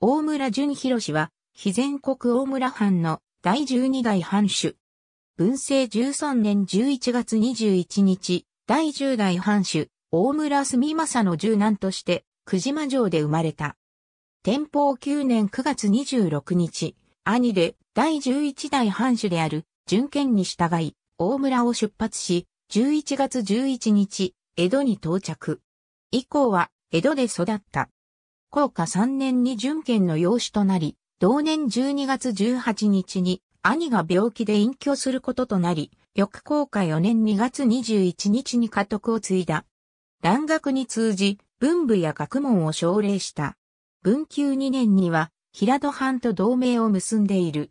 大村淳弘は、非全国大村藩の第12代藩主。文政13年11月21日、第10代藩主、大村住政の十男として、久島城で生まれた。天保9年9月26日、兄で第11代藩主である、淳憲に従い、大村を出発し、11月11日、江戸に到着。以降は、江戸で育った。高下3年に準権の養子となり、同年12月18日に兄が病気で隠居することとなり、翌高下4年2月21日に家督を継いだ。蘭学に通じ、文部や学問を奨励した。文久2年には、平戸藩と同盟を結んでいる。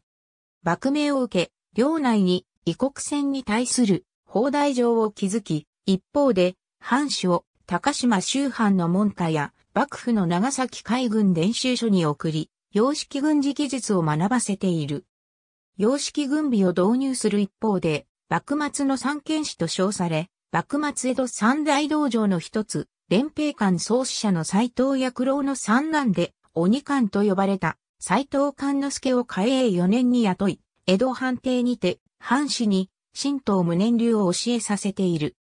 幕命を受け、領内に異国船に対する砲台上を築き、一方で、藩主を高島周藩の門下や幕府の長崎海軍練習所に送り、洋式軍事技術を学ばせている。洋式軍備を導入する一方で、幕末の三剣士と称され、幕末江戸三大道場の一つ、連兵館創始者の斎藤役郎の三男で、鬼館と呼ばれた、斎藤勘之助を嘉永4年に雇い、江戸藩邸にて、藩士に、神道無念流を教えさせている。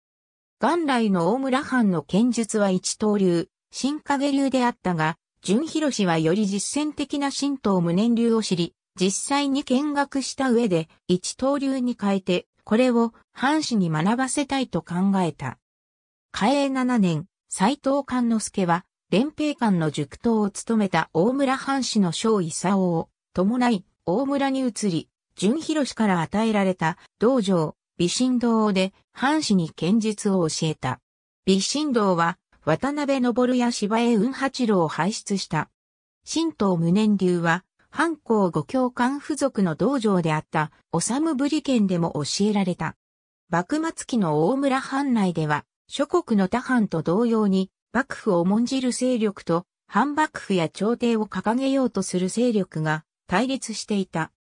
元来の大村藩の剣術は一刀流、新影流であったが、淳博氏はより実践的な神道無念流を知り、実際に見学した上で一刀流に変えて、これを藩士に学ばせたいと考えた。嘉永7年、斎藤勘之助は、連平館の塾頭を務めた大村藩士の小伊佐を伴い、大村に移り、淳博氏から与えられた道場、美神道で藩士に剣術を教えた。美神道は渡辺昇や芝江雲八郎を輩出した。神道無念流は、藩校五教官付属の道場であった、治ぶり県でも教えられた。幕末期の大村藩内では、諸国の他藩と同様に、幕府を重んじる勢力と、反幕府や朝廷を掲げようとする勢力が対立していた。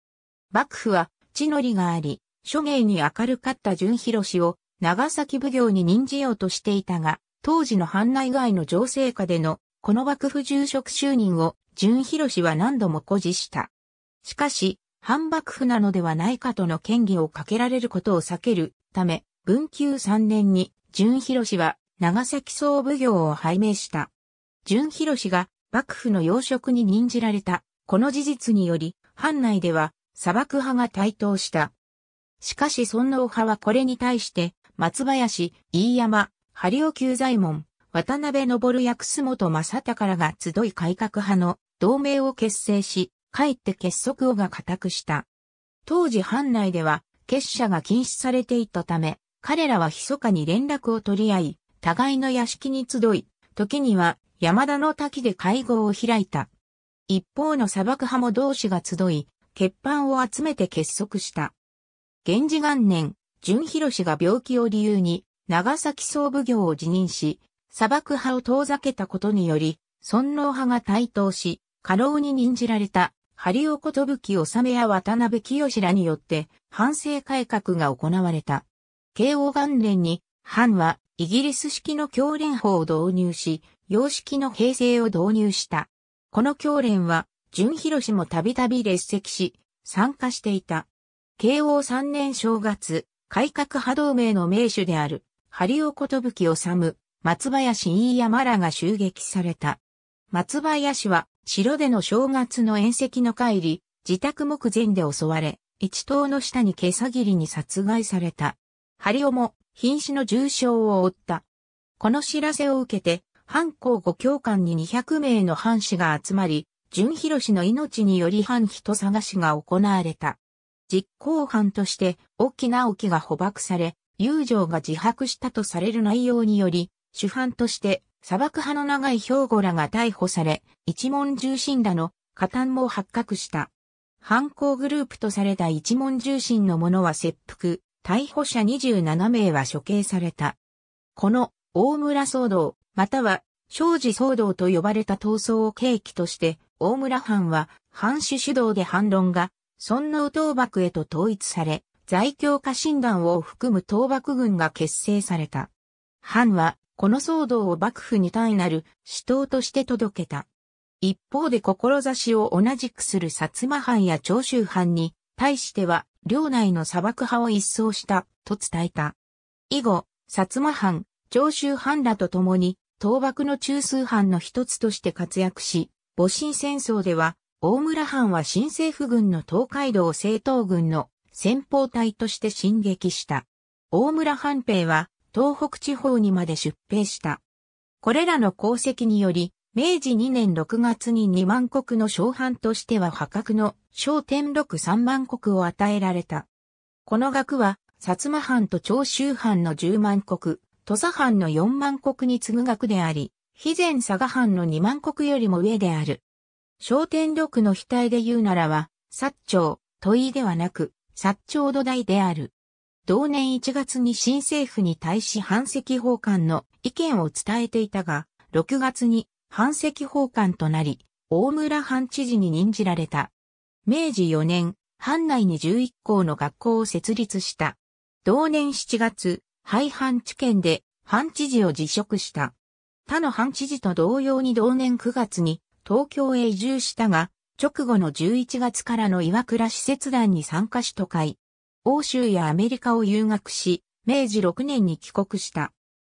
幕府は、地の利があり、諸芸に明るかった淳広氏を長崎奉行に任じようとしていたが、当時の藩内外の情勢下での、この幕府住職就任を、淳弘氏は何度も誇示した。しかし、反幕府なのではないかとの嫌疑をかけられることを避けるため、文久3年に、淳弘氏は長崎総奉行を拝命した。淳弘氏が幕府の要職に任じられた、この事実により、藩内では砂漠派が台頭した。しかし尊王派はこれに対して、松林、飯山、ハリオ久左衛門、渡辺昇役楠本正隆らが集い改革派の同盟を結成し、かえって結束をが固くした。当時藩内では、結社が禁止されていたため、彼らは密かに連絡を取り合い、互いの屋敷に集い、時には山田の滝で会合を開いた。一方の砂漠派も同士が集い、欠板を集めて結束した。源氏元年、淳博氏が病気を理由に長崎総奉行を辞任し、砂漠派を遠ざけたことにより、尊王派が台頭し、過労に任じられた、針尾ことぶき治めや渡辺清らによって、反省改革が行われた。慶応元年に、藩は、イギリス式の教練法を導入し、洋式の平成を導入した。この教練は、淳広氏もたびたび列席し、参加していた。慶応三年正月、改革派同盟の名手である、針尾ことぶきム、松林飯山らが襲撃された。松林は、城での正月の宴席の帰り、自宅目前で襲われ、一頭の下に毛さぎりに殺害された。針尾も、瀕死の重傷を負った。この知らせを受けて、藩校五教官に200名の藩士が集まり、淳広氏の命により藩人探しが行われた。実行犯として、沖直樹が捕獲され、友情が自白したとされる内容により、主犯として砂漠派の長い兵庫らが逮捕され、一門重臣らの加担も発覚した。犯行グループとされた一門重臣の者は切腹、逮捕者27名は処刑された。この大村騒動、または庄司騒動と呼ばれた闘争を契機として、大村藩は藩主主導で反論が、尊王倒幕へと統一され、在京家臣団を含む倒幕軍が結成された。藩は、この騒動を幕府に単なる死闘として届けた。一方で志を同じくする薩摩藩や長州藩に対しては、領内の砂漠派を一掃したと伝えた。以後、薩摩藩、長州藩らと共に、倒幕の中枢藩の一つとして活躍し、戊辰戦争では、大村藩は新政府軍の東海道政党軍の先方隊として進撃した。大村半平は東北地方にまで出兵した。これらの功績により、明治2年6月に2万国の小藩としては破格の小天禄3万国を与えられた。この額は、薩摩藩と長州藩の10万国、土佐藩の4万国に次ぐ額であり、肥前佐賀藩の2万国よりも上である。小天禄の額で言うならば、薩長、問いではなく、薩長土台である。同年1月に新政府に対し反赤法官の意見を伝えていたが、6月に反赤法官となり、大村藩知事に任じられた。明治4年、藩内に11校の学校を設立した。同年7月、廃藩知県で藩知事を辞職した。他の藩知事と同様に同年9月に東京へ移住したが、直後の11月からの岩倉使節団に参加し都会。欧州やアメリカを遊学し、明治6年に帰国した。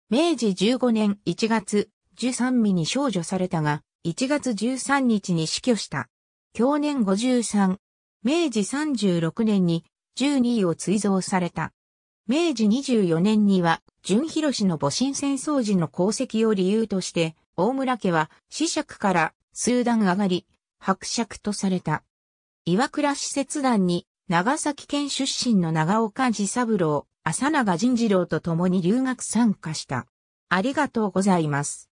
明治15年1月、13日に少女されたが、1月13日に死去した。去年53、明治36年に12位を追贈された。明治24年には、淳広氏の母親戦争時の功績を理由として、大村家は、子爵から数段上がり、伯爵とされた。岩倉使節団に長崎県出身の長岡治三郎、浅永仁次郎と共に留学参加した。ありがとうございます。